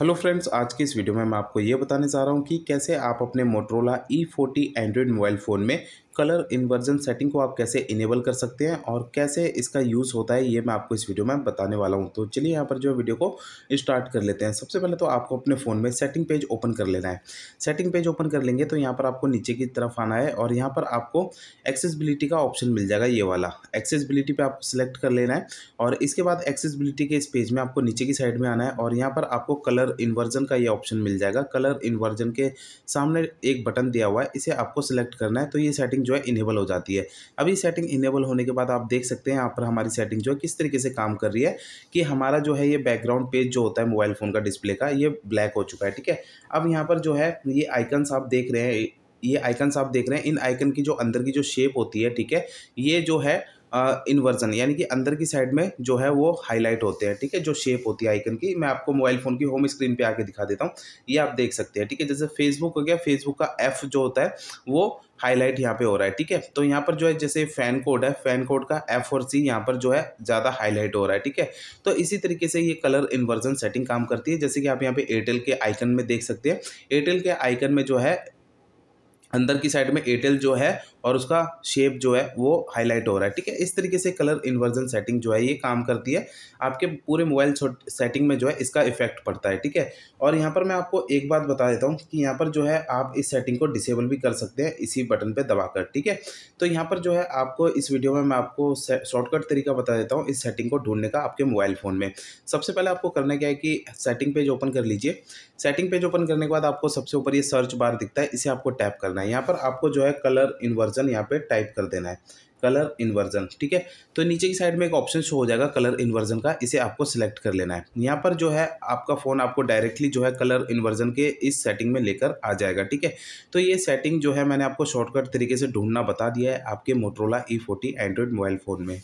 hello friends आज की इस वीडियो में मैं आपको ये बताने जा रहा हूँ कि कैसे आप अपने Motorola E forty Android mobile phone में कलर इन्वर्जन सेटिंग को आप कैसे इनेबल कर सकते हैं और कैसे इसका यूज़ होता है ये मैं आपको इस वीडियो में बताने वाला हूँ तो चलिए यहाँ पर जो वीडियो को स्टार्ट कर लेते हैं सबसे पहले तो आपको अपने फ़ोन में सेटिंग पेज ओपन कर लेना है सेटिंग पेज ओपन कर लेंगे तो यहाँ पर आपको नीचे की तरफ आना है और यहाँ पर आपको एक्सेसबिलिटी का ऑप्शन मिल जाएगा ये वाला एक्सेसबिलिटी पर आपको सिलेक्ट कर लेना है और इसके बाद एक्सेसबिलिटी के इस पेज में आपको नीचे की साइड में आना है और यहाँ पर आपको कलर इन्वर्जन का ये ऑप्शन मिल जाएगा कलर इन्वर्जन के सामने एक बटन दिया हुआ है इसे आपको सिलेक्ट करना है तो ये सेटिंग जो है इनेबल हो जाती है अभी सेटिंग इनेबल होने के बाद आप देख सकते हैं यहाँ पर हमारी सेटिंग जो है किस तरीके से काम कर रही है कि हमारा जो है ये बैकग्राउंड पेज जो होता है मोबाइल फ़ोन का डिस्प्ले का ये ब्लैक हो चुका है ठीक है अब यहाँ पर जो है ये आइकन्स आप देख रहे हैं ये आइकन्स आप देख रहे हैं इन आइकन की जो अंदर की जो शेप होती है ठीक है ये जो है इन्वर्जन यानी कि अंदर की साइड में जो है वो हाईलाइट होते हैं ठीक है जो शेप होती है आइकन की मैं आपको मोबाइल फ़ोन की होम स्क्रीन पे आके दिखा देता हूँ ये आप देख सकते हैं ठीक है जैसे फेसबुक हो गया फेसबुक का एफ़ जो होता है वो हाईलाइट यहाँ पे हो रहा है ठीक है तो यहाँ पर जो है जैसे फैन कोड है फैन कोड का एफ और सी यहाँ पर जो है ज़्यादा हाईलाइट हो रहा है ठीक है तो इसी तरीके से ये कलर इन्वर्जन सेटिंग काम करती है जैसे कि आप यहाँ पे एयरटेल के आइकन में देख सकते हैं एयरटेल के आइकन में जो है अंदर की साइड में एयरटेल जो है और उसका शेप जो है वो हाईलाइट हो रहा है ठीक है इस तरीके से कलर इन्वर्जन सेटिंग जो है ये काम करती है आपके पूरे मोबाइल सेटिंग में जो है इसका इफेक्ट पड़ता है ठीक है और यहाँ पर मैं आपको एक बात बता देता हूँ कि यहाँ पर जो है आप इस सेटिंग को डिसेबल भी कर सकते हैं इसी बटन पर दबाकर ठीक है तो यहाँ पर जो है आपको इस वीडियो में मैं आपको शॉर्टकट तरीका बता देता हूँ इस सेटिंग को ढूंढने का आपके मोबाइल फ़ोन में सबसे पहले आपको करना क्या है कि सेटिंग पेज ओपन कर लीजिए सेटिंग पेज ओपन करने के बाद आपको सबसे ऊपर ये सर्च बार दिखता है इसे आपको टैप करना है यहाँ पर आपको जो है कलर इन्वर्जन इन्वर्जन यहाँ पे टाइप कर देना है कलर इन्वर्जन ठीक है तो नीचे की साइड में एक ऑप्शन शो हो जाएगा कलर इन्वर्जन का इसे आपको सिलेक्ट कर लेना है यहाँ पर जो है आपका फ़ोन आपको डायरेक्टली जो है कलर इन्वर्जन के इस सेटिंग में लेकर आ जाएगा ठीक है तो ये सेटिंग जो है मैंने आपको शॉर्टकट तरीके से ढूंढना बता दिया है आपके Motorola E forty Android mobile phone में